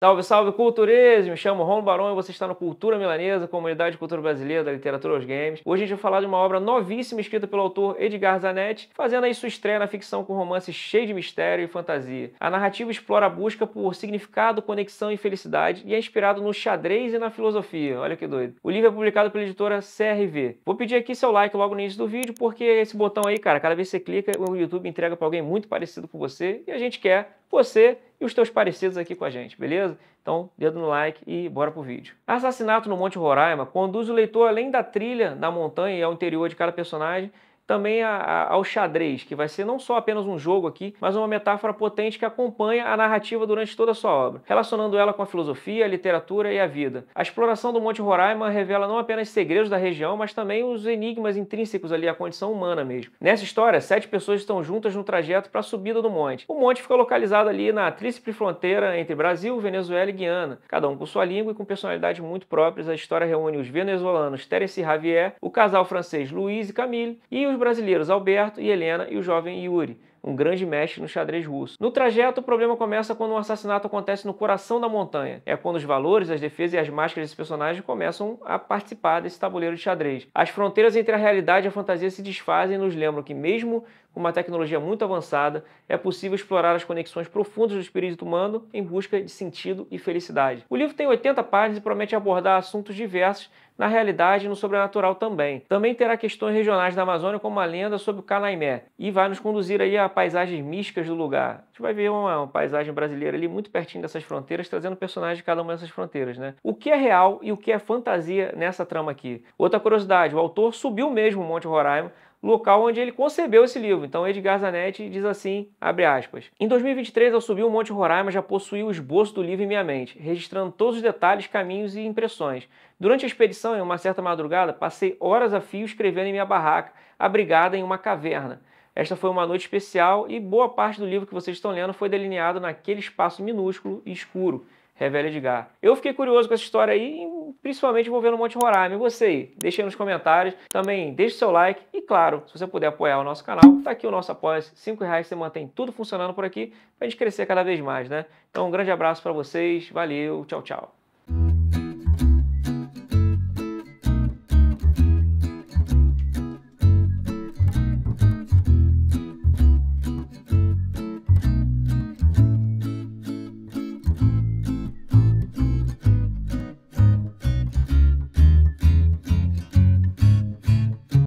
Salve, salve, culturismo! Me chamo Ron Barão e você está no Cultura Milanesa, comunidade de cultura brasileira da literatura aos games. Hoje a gente vai falar de uma obra novíssima escrita pelo autor Edgar Zanetti, fazendo aí sua estreia na ficção com romance cheio de mistério e fantasia. A narrativa explora a busca por significado, conexão e felicidade e é inspirado no xadrez e na filosofia. Olha que doido. O livro é publicado pela editora CRV. Vou pedir aqui seu like logo no início do vídeo, porque esse botão aí, cara, cada vez que você clica, o YouTube entrega para alguém muito parecido com você e a gente quer você e os teus parecidos aqui com a gente, beleza? Então, dedo no like e bora pro vídeo. Assassinato no Monte Roraima conduz o leitor além da trilha na montanha e ao interior de cada personagem também a, a, ao xadrez, que vai ser não só apenas um jogo aqui, mas uma metáfora potente que acompanha a narrativa durante toda a sua obra, relacionando ela com a filosofia, a literatura e a vida. A exploração do Monte Roraima revela não apenas segredos da região, mas também os enigmas intrínsecos ali à condição humana mesmo. Nessa história, sete pessoas estão juntas no trajeto para a subida do monte. O monte fica localizado ali na tríplice fronteira entre Brasil, Venezuela e Guiana, cada um com sua língua e com personalidades muito próprias. A história reúne os venezuelanos Terence Javier, o casal francês Luiz e Camille e os brasileiros Alberto e Helena e o jovem Yuri, um grande mestre no xadrez russo. No trajeto, o problema começa quando um assassinato acontece no coração da montanha. É quando os valores, as defesas e as máscaras desse personagem começam a participar desse tabuleiro de xadrez. As fronteiras entre a realidade e a fantasia se desfazem e nos lembram que, mesmo uma tecnologia muito avançada, é possível explorar as conexões profundas do espírito humano em busca de sentido e felicidade. O livro tem 80 páginas e promete abordar assuntos diversos na realidade e no sobrenatural também. Também terá questões regionais da Amazônia, como a lenda sobre o Canaimé, e vai nos conduzir aí a paisagens místicas do lugar. A gente vai ver uma, uma paisagem brasileira ali muito pertinho dessas fronteiras, trazendo personagens de cada uma dessas fronteiras, né? O que é real e o que é fantasia nessa trama aqui? Outra curiosidade, o autor subiu mesmo o Monte Roraima local onde ele concebeu esse livro. Então, Edgar Zanetti diz assim, abre aspas, Em 2023, eu subi o Monte Roraima, já possuí o esboço do livro em minha mente, registrando todos os detalhes, caminhos e impressões. Durante a expedição, em uma certa madrugada, passei horas a fio escrevendo em minha barraca, abrigada em uma caverna. Esta foi uma noite especial e boa parte do livro que vocês estão lendo foi delineado naquele espaço minúsculo e escuro. Revela é Edgar. Eu fiquei curioso com essa história aí, principalmente envolvendo o Monte Roraima. E você aí? Deixe aí nos comentários. Também deixe seu like. E claro, se você puder apoiar o nosso canal, tá aqui o nosso apoio. Cinco reais você mantém tudo funcionando por aqui pra gente crescer cada vez mais, né? Então, um grande abraço para vocês. Valeu. Tchau, tchau.